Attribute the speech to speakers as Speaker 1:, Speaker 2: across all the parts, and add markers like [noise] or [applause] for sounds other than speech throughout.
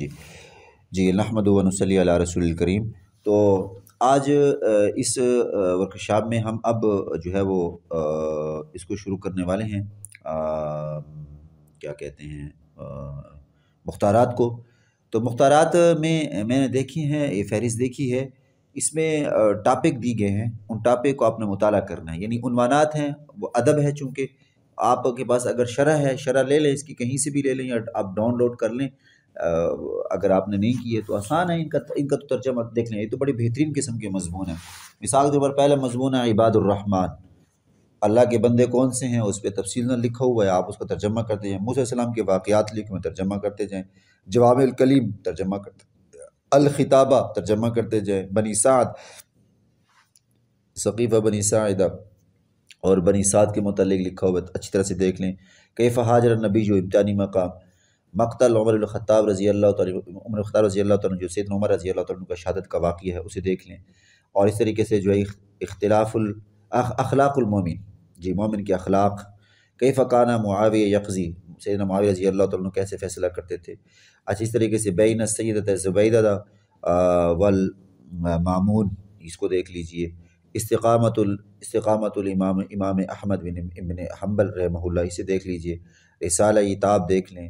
Speaker 1: जी जी नहमदनसली अला रसूल करीम तो आज इस वर्कशॉप में हम अब जो है वो इसको शुरू करने वाले हैं आ, क्या कहते हैं मुख्तारात को तो मुख्तारात में मैंने देखी हैं ये फहरिस्त देखी है इसमें टॉपिक दिए गए हैं उन टॉपिक को आपने मुताल करना है यानी उनवानात हैं वो अदब है चूँकि आपके पास अगर शरह है शरह ले लें इसकी कहीं से भी ले लें या आप डाउनलोड कर लें अगर आपने नहीं किए तो आसान है इनका इनका तो तर्जमा देख लें ये तो बड़ी बेहतरीन किस्म के मजमून है मिसाल के तौर पर पहला मजमून है इबादुररहमान अल्लाह के बंदे कौन से हैं उस पर तफसील न लिखा हुआ है आप उसका तर्जमा करते जाएँ मूसम के वाक़ात लिख में तर्जमा करते जाएँ जवाब कलीम तर्जमा करते अलखिताबा तर्जमा करते जाएँ बनी साद सकीफ़ा बनी साद और बनी साद के मतलब लिखा हुआ तो अच्छी तरह से देख लें कैफ़ हाजर नबी जो इम्तानी मकाम मकतल उमर ख़ाब रज़ी अल्लाह उमर ख़ाब रज़ी अल्लाह जो सैद उमर रज़ी अल्लाह का शहादत का वाक़ है उसे देख लें और इस तरीके से जो है इख्तलाफुल अखलाकमिन जी मोमिन के अखलाक कई फ़काना मुआवे यकज़ी सैद मुआवी रजी अल्लाह कैसे फ़ैसला करते थे अच्छा इस तरीके से बेन सैद ज़ुबैदा वल मामून इसको देख लीजिए इस्तकामतुल इस्तकामतुल इमाम इमाम अहमद बिन इबन हम्बल रहमहुल्ला इसे देख लीजिए रिसाला ताब देख लें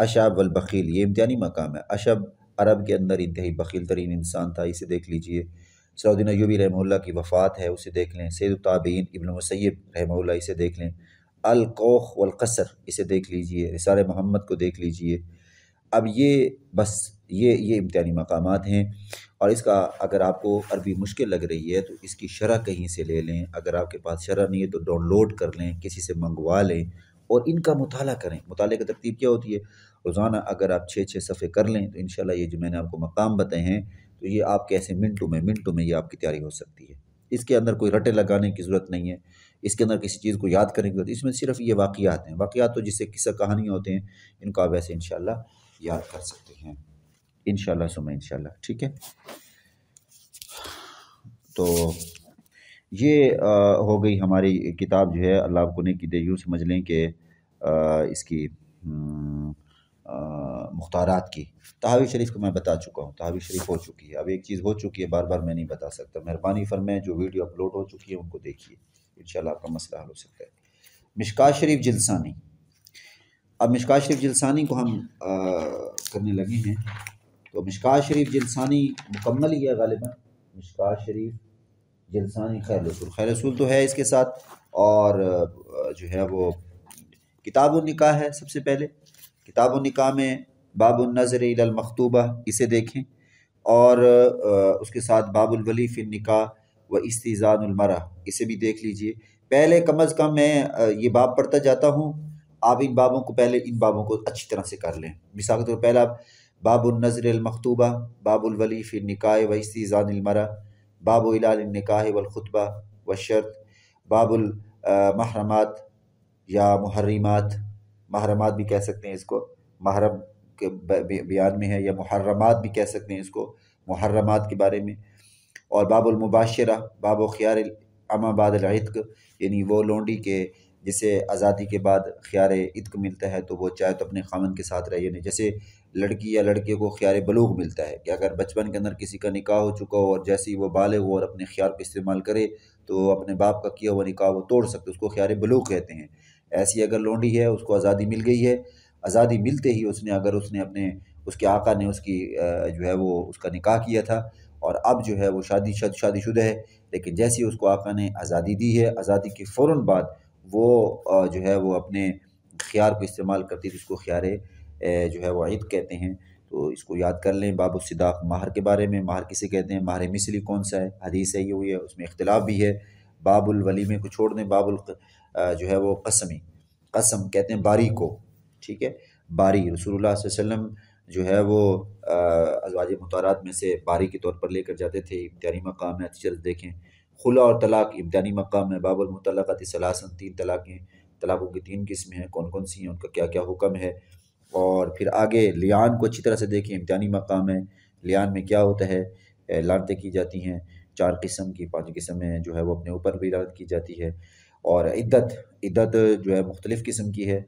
Speaker 1: अशब वलबकील ये इम्तानी मकाम है अशब अरब के अंदर इंतहाई बकील तरीन इंसान था इसे देख लीजिए सऊदीन अयूबी रहमल्ला की वफ़ात है उसे देख लें सैद उताबीन इबन मुसैब रहमल्ला इसे देख लें अलकोख वलकसर इसे देख लीजिए रिसार मोहम्मद को देख लीजिए अब ये बस ये ये इम्तानी मकाम हैं और इसका अगर आपको अरबी मुश्किल लग रही है तो इसकी शरह कहीं से ले लें अगर आपके पास शरह नहीं है तो डाउनलोड कर लें किसी से मंगवा लें और इनका मुताल करें मुताले की तरतीब क्या होती है रोज़ाना अगर आप छः छः सफ़े कर लें तो इन ये जो मैंने आपको मकाम बताए हैं तो ये आप कैसे मिनटों में मिनटों में ये आपकी तैयारी हो सकती है इसके अंदर कोई रटे लगाने की ज़रूरत नहीं है इसके अंदर किसी चीज़ को याद करने की ज़रूरत इसमें सिर्फ ये वाक़ात हैं वाक़ात तो जिससे किस्सा कहानियाँ होते हैं इनको आप ऐसे इन याद कर सकते हैं इन शुम इन ठीक है तो ये आ, हो गई हमारी किताब जो है अल्लाह आपको नहीं की दे यूँ समझ लें कि इसकी हम्म, मुख्तारात की तहावी शरीफ को मैं बता चुका हूँ तहावी शरीफ हो चुकी है अब एक चीज़ हो चुकी है बार बार मैं नहीं बता सकता मेहरबानी फरमें जो वीडियो अपलोड हो चुकी है उनको देखिए इन आपका मसला हल हो सकता है मिशका शरीफ जिलसानी अब मिशका शरीफ जिलसानी को हम आ, करने लगे हैं तो मिशका शरीफ जिलसानी मुकम्मल ही है गालिबा मिशका शरीफ जिलसानी खैर रसूल खैर रसूल तो है इसके साथ और जो है वो किताब निका है सबसे पहले किताब निका में बाब नज़र इलामखतूबा इसे देखें और उसके साथ बाबुलवली फिन निका व इस्तीज़ानमरा इसे भी देख लीजिए पहले कम अज़ कम मैं ये बाब पढ़ता जाता हूँ आप इन बाबों को पहले इन बाबों को अच्छी तरह से कर लें मिसाल के तौर पर पहला आप बाबुलनज़रमखतूबा बाबुलवली फिर निकाय व इस्तीज़ानमरा बाब निकाह वलखुतबा व शर्त बाबुल महरमात या मुहर्रमात महरमात भी कह सकते हैं इसको महरम के बयान में है या मुहर्रमात भी कह सकते हैं इसको मुहर्रमात के बारे में और बाबुलमुबाशरा बाब ख़्यार अमाबाद इतक यानी वो लोंडी के जिसे आज़ादी के बाद ख़ियार इतक मिलता है तो वो चाहे तो अपने खामन के साथ रहे यानी जैसे लड़की या लड़के को ख़ियार बलूग मिलता है कि अगर बचपन के अंदर किसी का निकाह हो चुका हो और जैसे ही वो बाले हो और अपने ख्याल का इस्तेमाल करे तो अपने बाप का किया हुआ निकाह वो तोड़ सकते उसको ख्यार बलूग कहते हैं ऐसी अगर लोंडी है उसको आज़ादी मिल गई है आज़ादी मिलते ही उसने अगर उसने अपने उसके आका ने उसकी जो है वो उसका निकाह किया था और अब जो है वो शादी शद शुदा है लेकिन जैसे ही उसको आका ने आज़ादी दी है आज़ादी के फ़ौर बाद वो जो है वो अपने ख्यार को इस्तेमाल करती थी उसको ख्यार जो है वो ईद कहते हैं तो इसको याद कर लें बाबू सिदाक माहर के बारे में माहर किसे कहते हैं माहर मिसली कौन सा है हदीस है ये हुई है उसमें इख्तलाफ भी है बाबुल वलीमे को छोड़ दें बाबुल जो है वो कसमी कसम कहते हैं बारी को ठीक है बारी रसूल वसम जो है वो अजवाज मतारात में से बारी के तौर पर लेकर जाते थे इम्तानी मकाम है अक्सर देखें खुला और तलाक इम्तानी मकाम है बाबुल मुतलक़ात सलासन तीन तलाक़ें तलाक़ों की तीन किस्में हैं कौन कौन सी हैं उनका क्या क्या हुक्म है और फिर आगे लियान को अच्छी तरह से देखें इम्तानी मकाम है लियान में क्या होता है लानतें की जाती हैं चार किस्म की पाँच किस्म जो है वो अपने ऊपर भी लानत की जाती है और इद्दत इद्दत जो है मुख्तलिफ़ किस्म की है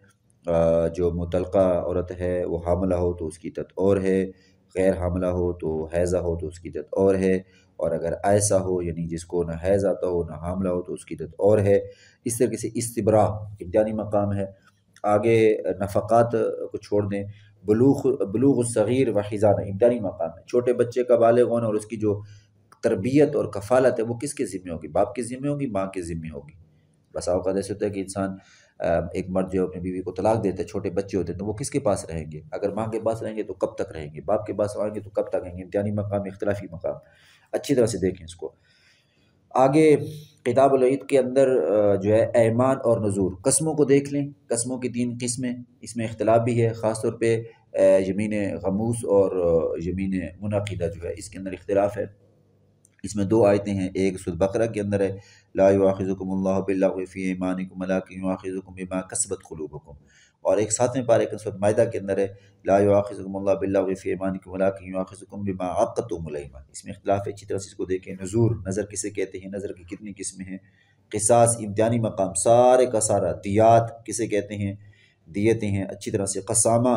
Speaker 1: जो मुतलका औरत है वो हामला हो तो उसकी इद्दत और है गैर हामला हो तो हैज़ा हो तो उसकी इद्दत और है और अगर ऐसा हो यानी जिसको ना हैज़ आता हो ना हामला हो तो उसकी इद्दत और है इस तरीके से इस्तबरा इम्तानी मकाम है आगे नफ़ात को छोड़ दें बलूख बलूग सग़ीर व ख़िज़ाना इम्तानी मकाम है छोटे बच्चे का बालग होना और उसकी जो तरबियत और कफ़ालत है वो किसके ज़िम्मे होगी बाप के ज़िम्मे होगी माँ के ज़िम्मे होगी बस अवकात ऐसे होता है कि इंसान एक मर्द जो अपनी बीवी को तलाक देता है छोटे बच्चे होते हैं तो वो किसके पास रहेंगे अगर माँ के पास रहेंगे तो कब तक रहेंगे बाप के पास आएंगे तो कब तक रहेंगे इम्तानी मकाम इख्तलाफी मकाम अच्छी तरह से देखें इसको आगे किताब लईद के अंदर जो है ऐमान और नजूर कस्मों को देख लें कस्मों की तीन किस्में इसमें इख्तलाफ भी है ख़ास तौर पर यमीन गमूस और यमीन मुनदा जो है इसके अंदर इख्तलाफ है इसमें दो आयतें हैं एक बकरा के अंदर है बिमा कसबत खलूबकुम और एक सातवें पारे सुर मायदा के अंदर है लाखिज़ुकम्लाफ़ीमानकमलाखिज़ुकमा आकतमलमान इसमें इख्तलाफ अच्छी तरह से इसको देखें नजूर नज़र किसे कहते हैं नज़र की कितनी किस्में हैं किसास इम्तिहानी मकाम सारे का सारा दियात किसे कहते हैं दियतें हैं अच्छी तरह से कसामा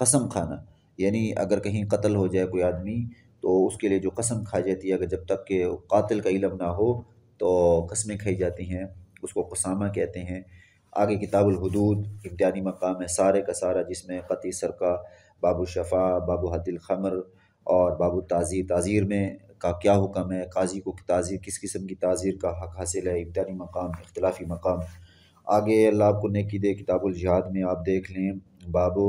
Speaker 1: कसम खाना यानी अगर कहीं कत्ल हो जाए कोई आदमी तो उसके लिए जो कसम खाई जाती है अगर जब तक के कातिल का इलम ना हो तो कस्में खाई जाती हैं उसको कसामा कहते हैं आगे किताबुल हदूद इम्तानी मकाम है सारे का सारा जिसमें ख़ती सरका बाबू शफा बाबू हतिल खमर और बाबू ताज़ीर ताज़ीर में का क्या हुक्म है काजी को ताज़ीर किस किस्म की ताज़ीर का हक हासिल है इम्तानी मकाम इख्तलाफी मकाम आगे अल्लाह आपको नेकी दे किताबुलजहाद में आप देख लें बाबो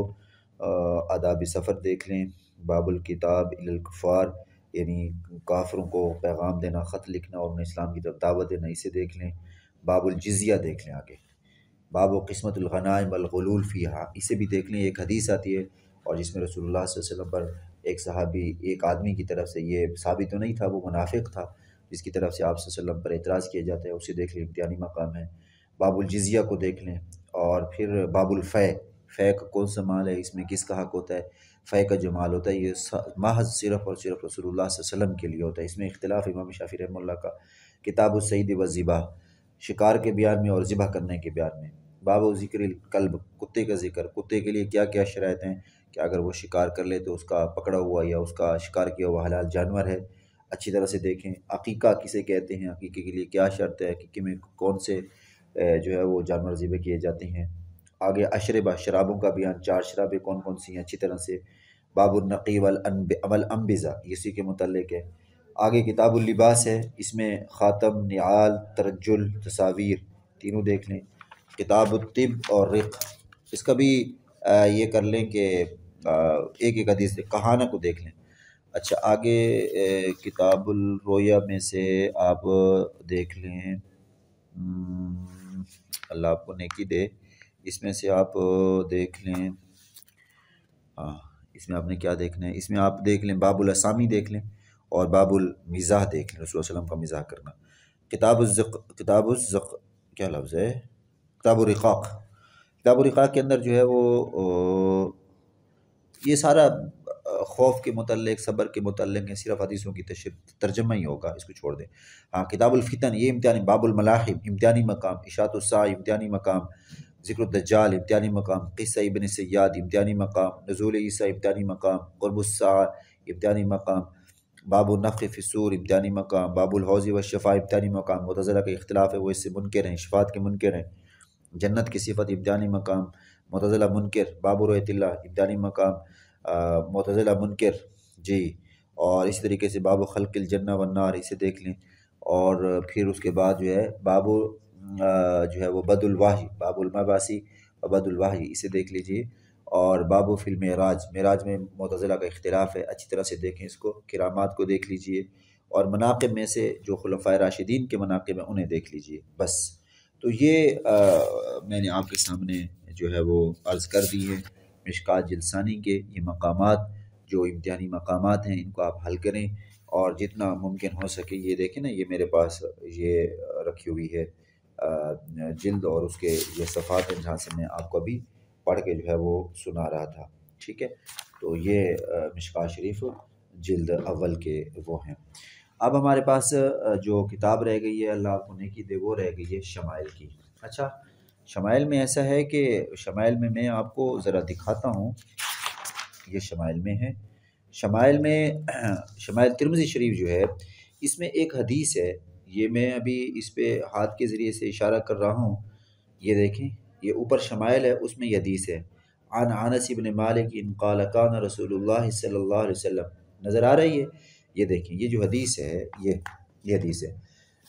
Speaker 1: आदाब सफ़र देख लें बाबुल किताब इलकफ़ार यानी काफरों को पैगाम देना ख़त लिखना और उन्हें इस्लाम की तरफ दावत देना इसे देख लें बाबुल जिज़िया देख लें आगे बाब किस्मतगनामलगलूल फ़ीहा इसे भी देख लें एक हदीस आती है और जिसमें रसोल्ला वसलम पर एक सहाबी एक आदमी की तरफ से ये साबित तो नहीं था वो मुनाफिक था जिसकी तरफ से आप वसलम पर एतराज़ किया जाता है उसे देख लें इम्तानी मकाम है बाबुल जिज़िया को देख लें और फिर बाबुल फ़ै फ़े का कौन सा माल है इसमें किसका हक होता है फ़े का जो माल होता है ये महज सिर्फ़ और सिर्फ रसूल वसम के लिए होता है इसमें इख्तलाफ इमाम शाफी रहमल्ला का किताब सईद व ज़िबा शिकार के बयान में और ज़िबा करने के बयान में बाबा ज़िक्र कल्ब कुत्ते का जिक्र कुत्ते के लिए क्या क्या शरात हैं कि अगर वो शिकार कर ले तो उसका पकड़ा हुआ या उसका शिकार किया हुआ हलाल जानवर है अच्छी तरह से देखें अकीका किसे कहते हैं अकीके के लिए क्या शर्त है अकीके में कौन से जो है वो जानवर ज़िबे किए जाते हैं आगे अशरबा शराबों का बयान चार शराबें कौन कौन सी हैं अच्छी तरह से बाबुल नकीवल अमल अम्बिज़ा इसी के मतलब है आगे लिबास है इसमें ख़ातम नियाल तरजुल तस्वीर तीनों देख लें किताब तिब और रख इसका भी ये कर लें कि एक एक हदीस कहाना को देख लें अच्छा आगे किताबुलरोया में से आप देख लें हम्म, अल्लाह आपको नेकी दे इसमें से आप देख लें इसमें आपने क्या देखना है इसमें आप देख लें बाबुल असामी देख लें और बाबुल मिज़ाह देख लें रसूल वसलम का मिज़ाह करना किताब किताब क्या लफ्ज़ है किताब रिकाक किताब रिकाक के अंदर जो है वो ये सारा खौफ के मतलब सब्र के मतलब है सिर्फ हदीसों की तर्जमा ही होगा इसको छोड़ दें हाँ किताबुलफ़ितन ये इम्तिहानी बाबुलमलाहिम इम्तिहानी मकाम इशातुलसा इम्तिहानी मकाम जिक्र दज्जाल इम्तियानी मकाम क़स्सा इबन सयाद इम्तियानी मकाम नजूल ईसा इम्तियानी मकाम गुरबुस्सा इम्तियानी मकाम बाबू नफ़ फसूर इम्तियानी मकाम बाबुल हौज़ी व शफ़ा इम्तियानी मकाम मतज़ला के अख्तिलाफ़ है वो इससे मुनकर हैं शफ़ात के मुनकर हैं जन्नत की सिफत इम्तियानी मकाम मतज़ला मुनकर बाबू रोहतिल्ला इम्तियानी मकाम मुतज़िला मुनकर जी और इसी तरीके से बाबू खलकिल जन्ना वन्नार इसे देख लें और फिर उसके बाद जो है बाबू जो है वो बदुलवाही बाबुलमबासी और बदुलवाही इसे देख लीजिए और बाबू फिल मराज मराज में मतजिला का अख्तिलाफ़ है अच्छी तरह से देखें इसको करामात को देख लीजिए और मनाक़ब में से जो खलफा राशिदीन के मनाक़ब हैं उन्हें देख लीजिए बस तो ये आ, मैंने आपके सामने जो है वो अर्ज़ कर दी है मिशकात जिलसानी के ये मकाम जो इम्तहानी मकाम हैं इनको आप हल करें और जितना मुमकिन हो सके ये देखें ना ये मेरे पास ये रखी हुई है जिल्द और उसके ये सफ़ात हैं जहाँ से मैं आपको अभी पढ़ के जो है वो सुना रहा था ठीक है तो ये मिशका शरीफ जिल्द अव्वल के वो हैं अब हमारे पास जो किताब रह गई है अल्लाह को की दे वो रह गई है शमाइल की अच्छा शमाइल में ऐसा है कि शमाइल में मैं आपको ज़रा दिखाता हूँ ये शमाइल में है शमाइल में [clears throat] शमाइल तिरमजी शरीफ जो है इसमें एक हदीस है ये मैं अभी इस पर हाथ के ज़रिए से इशारा कर रहा हूँ ये देखें ये ऊपर शमाइल है उसमें यदीस है आन आनस इबन मालिक इन कलकान रसूल सल्ला वसम नज़र आ रही है ये देखें ये जो हदीस है ये ये हदीस है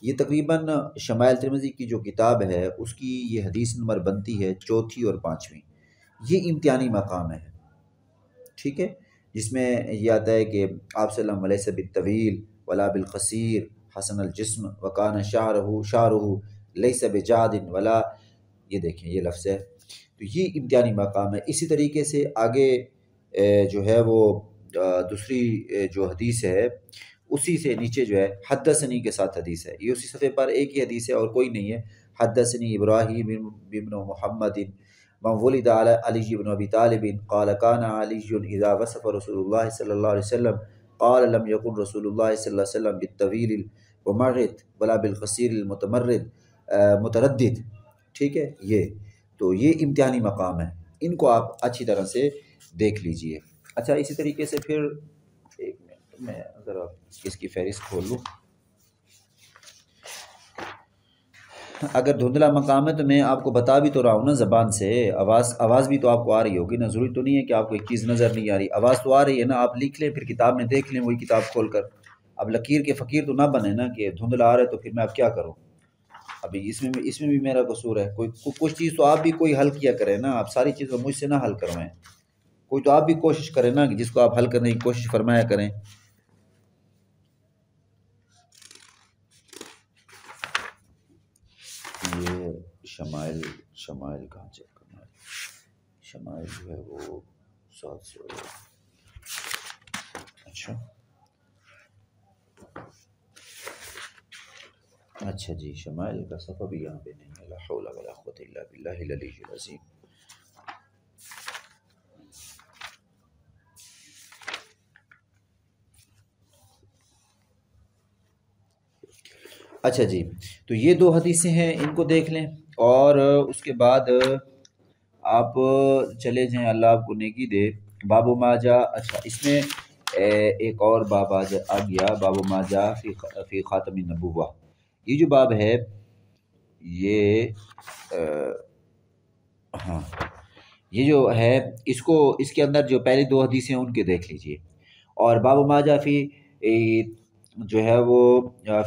Speaker 1: ये तकरीबन शमायल तिरमजी की जो किताब है उसकी ये हदीस नंबर बनती है चौथी और पाँचवीं ये इम्तिहानी मकाम है ठीक है जिसमें यह आता है कि आप सल्लम तवील वला बिलकसर हसन अलजस्म वकान शाह शाह लई सब जादिन वला ये देखें ये लफ्ज़ है तो ये इम्तानी मकाम है इसी तरीके से आगे जो है वो दूसरी जो हदीस है उसी से नीचे जो है हदसनी के साथ हदीस है ये उसी सफ़े पर एक ही हदीस है और कोई नहीं है हदसनी इब्राहिम बिबन महमदिन मवलिद अली इबन अबी तालिबिन अलीजा वसफ़ रसूल सल्ला वसम यकुन रसूल सल्लम बितवील ममरत वला बिलकसर मतमरद मतरद ठीक है ये तो ये इम्तहानी मकाम है इनको आप अच्छी तरह से देख लीजिए अच्छा इसी तरीके से फिर एक मिनट मैं ज़रा इसकी फहरिस्त खोल लूँ अगर धुंधला मकाम है तो मैं आपको बता भी तो रहा हूँ ना ज़बान से आवाज़ आवाज़ भी तो आपको आ रही होगी ना ज़रूरी तो नहीं है कि आपको एक चीज़ नज़र नहीं आ रही आवाज़ तो आ रही है ना आप लिख लें फिर किताब में देख लें वही किताब खोल कर अब लकीर के फ़कीर तो ना बने ना कि धुंधला आ रहा है तो फिर मैं अब क्या करूँ अभी इसमें इसमें भी मेरा कसूर है कोई कुछ चीज़ तो आप भी कोई हल किया करें ना आप सारी चीज़ मुझसे ना हल करवाएं कोई तो आप भी कोशिश करें ना कि जिसको आप हल करने की कोशिश फरमाया करें ये शमाइल शमाइल कहाँ चेक करना है शमाइल जो है वो सात सौ अच्छा अच्छा जी शमाइल का सफ़ा भी यहाँ पे नहीं है अजीम अच्छा जी तो ये दो हदीसें हैं इनको देख लें और उसके बाद आप चले जाएं अल्लाह आपको नेकी दे बाबू माजा अच्छा इसमें एक और बाब आ, आ गया बाब माजा फ़ी फ़ी ख़ातम नबूवा ये जो बाब है ये आ, हाँ ये जो है इसको इसके अंदर जो पहले दो हदीसें उनके देख लीजिए और बाब माजा फ़ी जो है वो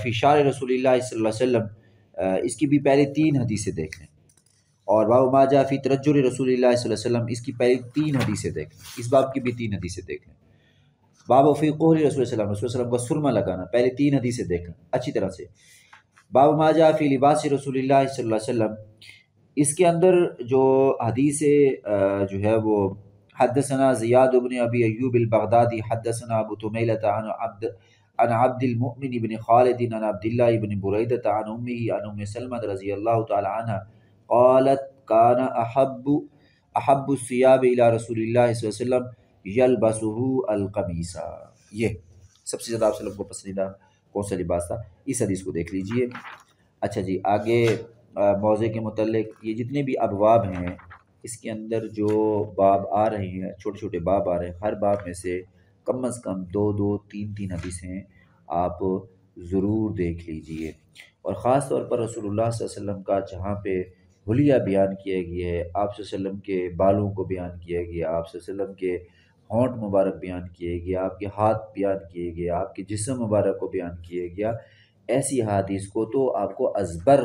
Speaker 1: फ़ी शार रसूल वसम इसकी भी पहले तीन हदीसें देख लें और बाब माजा फ़ी तरजुल रसोल्ला वसम इसकी पहले तीन हदीसें देख लें इस बाब की भी तीन हदीसें देख लें बाब फ़ी कोहली रसूल वसलम रसूल वसलम का सुरमा लगाना पहले तीन हदीसें देखना अच्छी तरह से बाब माजा फ़ी लिबास रसूल सल्लम इसके अंदर जो हदीस जो है वो हदसना ज़ियाद उबन अबी अयूब अलबगदादी हदसना अबू तुमैलता अब्द अन अब्दिलमिन इबन खालदिन अन अब्दिल्ला इबन बुरैदता अन उम्मी अन उम सलमत रज़ी अल्लाह तन कौलत कान अहब अहब सियाब इला रसूल वसम यल बसू अलकमीसा ये सबसे ज़्यादा आप सब लोग को पसंदीदा कौन सा लिबास था इस हदीस को देख लीजिए अच्छा जी आगे मौज़े के मतलब ये जितने भी अबवाब हैं इसके अंदर जो बाब आ रहे हैं छोटे छोटे बाब आ रहे हैं हर बाब में से कम अज़ कम दो दो तीन तीन हदीसें आप ज़रूर देख लीजिए और ख़ास तौर पर रसोल्ला वसम का जहाँ पे हुलिया बयान किया गया है आप वसम के बालों को बयान किया गया आप के होंठ मुबारक बयान किए गया आपके हाथ बयान किए गए आपके जिसम मुबारक को बयान किए गया ऐसी अहादीस को तो आपको असबर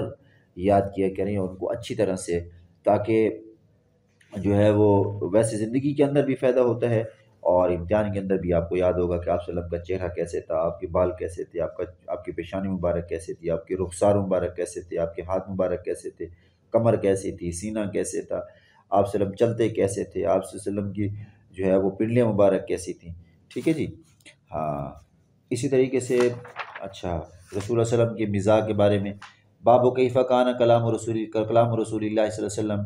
Speaker 1: याद किया करें उनको अच्छी तरह से ताकि जो है वो वैसे ज़िंदगी के अंदर भी फ़ायदा होता है और इम्तहान के अंदर भी आपको याद होगा कि आप सलम का चेहरा कैसे था आपके बाल कैसे थे आपका आपकी पेशानी मुबारक कैसे थी आपके रुखसार मुबारक कैसे थे आपके हाथ मुबारक कैसे थे कमर कैसी थी सीना कैसे था आप सलम चलते कैसे थे आप सलम की जो है वो पिंडलियाँ मुबारक कैसी थी ठीक है जी हाँ इसी तरीके से अच्छा रसूल वसम के मिज़ा के बारे में बाबो कैफ़ा फकान कलाम रसूल कलाम रसूल वसम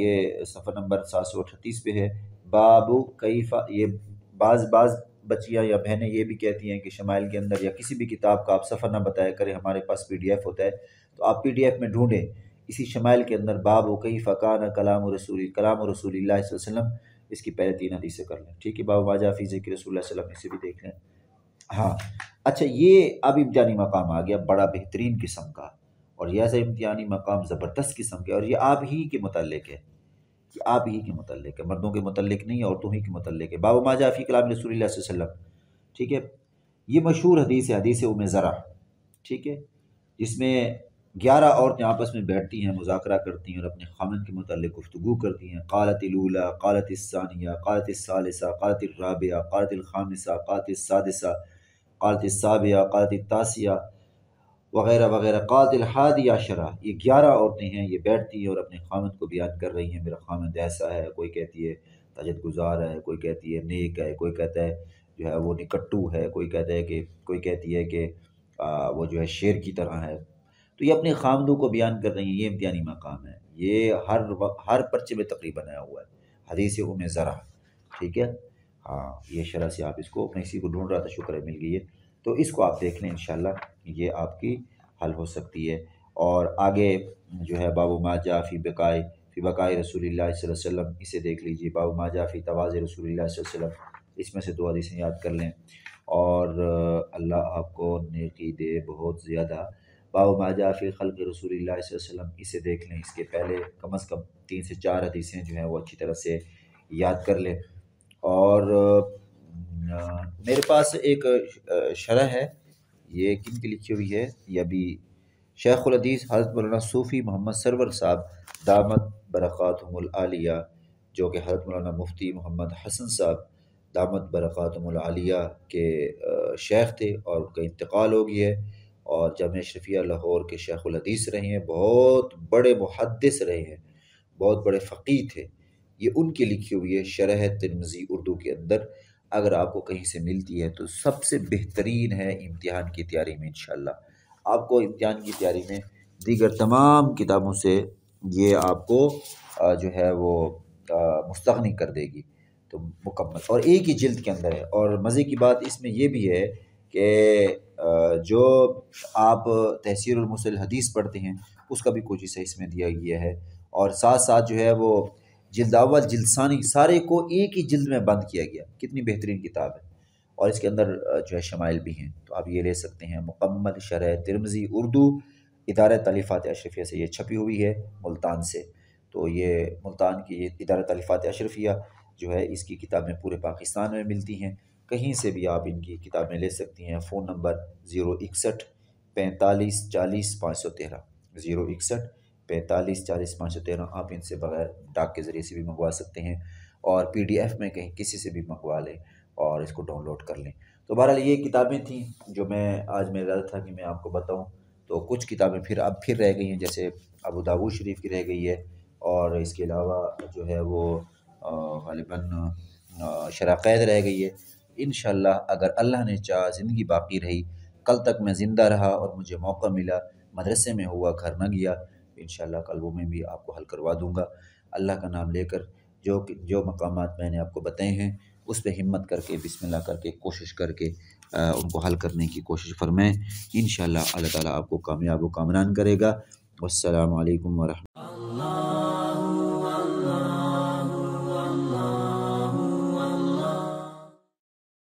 Speaker 1: ये सफ़र नंबर सात सौ अठतीस पे है बाबू कैफ़ा ये बाज़ बाज़ बच्चियाँ या बहनें ये भी कहती हैं कि शमाइल के अंदर या किसी भी किताब का आप सफ़र ना बताया करें हमारे पास एफ होता है तो आप एफ़ में ढूंढें इसी शमाइल के अंदर बाब कई फ़कान कलाम रसूल कलाम रसूल वसम इसकी पहले तीन हदीसें कर लें ठीक है बाबा वाजा फीजे ज़िक्र रसूल सलम इसे भी देख लें हाँ अच्छा ये अब इम्तानी मकाम आ गया बड़ा बेहतरीन किस्म का और यह इम्तिहानी मकाम ज़बरदस्त किस्म के और ये आप ही के मतलब है कि आप ही के मतलब है मर्दों के मतलब नहीं औरतों ही के मतलब है बाबा माजा फ़ी कलाम रसूल वसलम ठीक है ये मशहूर हदीस है हदीस उम ज़रा ठीक है जिसमें ग्यारह औरतें आपस में बैठती हैं मुजाकरा करती हैं और अपने खामन के मतलब गुफ्तु करती हैं कालतला कालतानिया कालतसा कालतराबिया कालतलखामसा कालतसादसा कालतसाबिया तासिया वगैरह वगैरह कालतहादिया शरा ये ग्यारह औरतें हैं ये बैठती हैं और अपने खामन को बयान कर रही हैं मेरा खामन ऐसा है कोई कहती है तजद गुजार है कोई कहती है नेक है कोई कहता है जो है वो निकट्टू है कोई कहता है कि कोई कहती है कि वो जो है शेर की तरह है तो ये अपने खामदों को बयान कर रही हैं ये इम्तियानी मकाम है ये हर वक्त हर पर्चे में तकरीबन आया हुआ है हदीस उम ज़रा ठीक है हाँ ये शरह से आप इसको मैं इसी को ढूंढ रहा था शुक्र मिल गई है तो इसको आप देख लें इन ये आपकी हल हो सकती है और आगे जो है बाबू माजा फ़ी बकाए फ़ी बकाए रसूल वसम इसे देख लीजिए बाबू माजा फ़ी तवाज़ रसूल वसम इसमें से दो हदीसें याद कर लें और अल्लाह आपको नेकी दे बहुत ज़्यादा बामाजा फ़ी खल के रसूल वसम इसे देख लें इसके पहले कम अज़ कम तीन से चार हदीसें जो हैं वो अच्छी तरह से याद कर लें और मेरे पास एक शरह है ये किन की लिखी हुई है ये अभी उदीस हज़रत मौलाना सूफ़ी मोहम्मद सरवर साहब दामद बरक़ातमिया जो कि हज़रत मौलाना मुफ्ती मोहम्मद हसन साहब दामद बरक़ातमिया के शेख थे और उनका इंतकाल हो गया है और जाम शफ़िया लाहौर के शेखुलदीस रहे हैं बहुत बड़े मुहदस रहे हैं बहुत बड़े फ़कीर थे ये उनकी लिखी हुई है शरह तिरमज़ी उर्दू के अंदर अगर आपको कहीं से मिलती है तो सबसे बेहतरीन है इम्तहान की तैयारी में इन आपको इम्तहान की तैयारी में दीगर तमाम किताबों से ये आपको जो है वो मुस्तनी कर देगी तो मुकम्मल और एक ही जल्द के अंदर है और मज़े की बात इसमें यह भी है कि जो आप तहसीरमसल हदीस पढ़ते हैं उसका भी कुछ हिस्सा इसमें दिया गया है और साथ साथ जो है वो जिल्द जल्सानी सारे को एक ही जल्द में बंद किया गया कितनी बेहतरीन किताब है और इसके अंदर जो है शमाइल भी हैं तो आप ये ले सकते हैं मुकम्मल शरह तिरमजी उर्दू इदार तलीफ़ात अशरफिया से ये छपी हुई है मुल्तान से तो ये मुल्तान की इदार तलीफ़ात अशरफिया जो है इसकी किताबें पूरे पाकिस्तान में मिलती हैं कहीं से भी आप इनकी किताबें ले सकती हैं फ़ोन नंबर ज़ीरो इकसठ पैंतालीस चालीस पाँच सौ तेरह ज़ीरो इकसठ पैंतालीस चालीस पाँच सौ तेरह आप इनसे बगैर डाक के ज़रिए से भी मंगवा सकते हैं और पीडीएफ में कहीं किसी से भी मंगवा लें और इसको डाउनलोड कर लें तो बहरहाल ये किताबें थी जो मैं आज मेरा इरादा था कि मैं आपको बताऊँ तो कुछ किताबें फिर अब फिर रह गई हैं जैसे अबू दाऊद शरीफ की रह गई है और इसके अलावा जो है वो गालिबा शराक़ैद रह गई है इन अगर अल्लाह ने चाह ज़िंदगी बाकी रही कल तक मैं ज़िंदा रहा और मुझे मौका मिला मदरसे में हुआ घर न गया इन कल वो मैं भी आपको हल करवा दूँगा अल्लाह का नाम लेकर जो जो मकाम मैंने आपको बताए हैं उस पर हिम्मत करके बिस्मिल्लाह करके कोशिश करके आ, उनको हल करने की कोशिश फरमाएँ इन अल्लाह ताली आपको कामयाब व कामरान करेगा असलकम वरह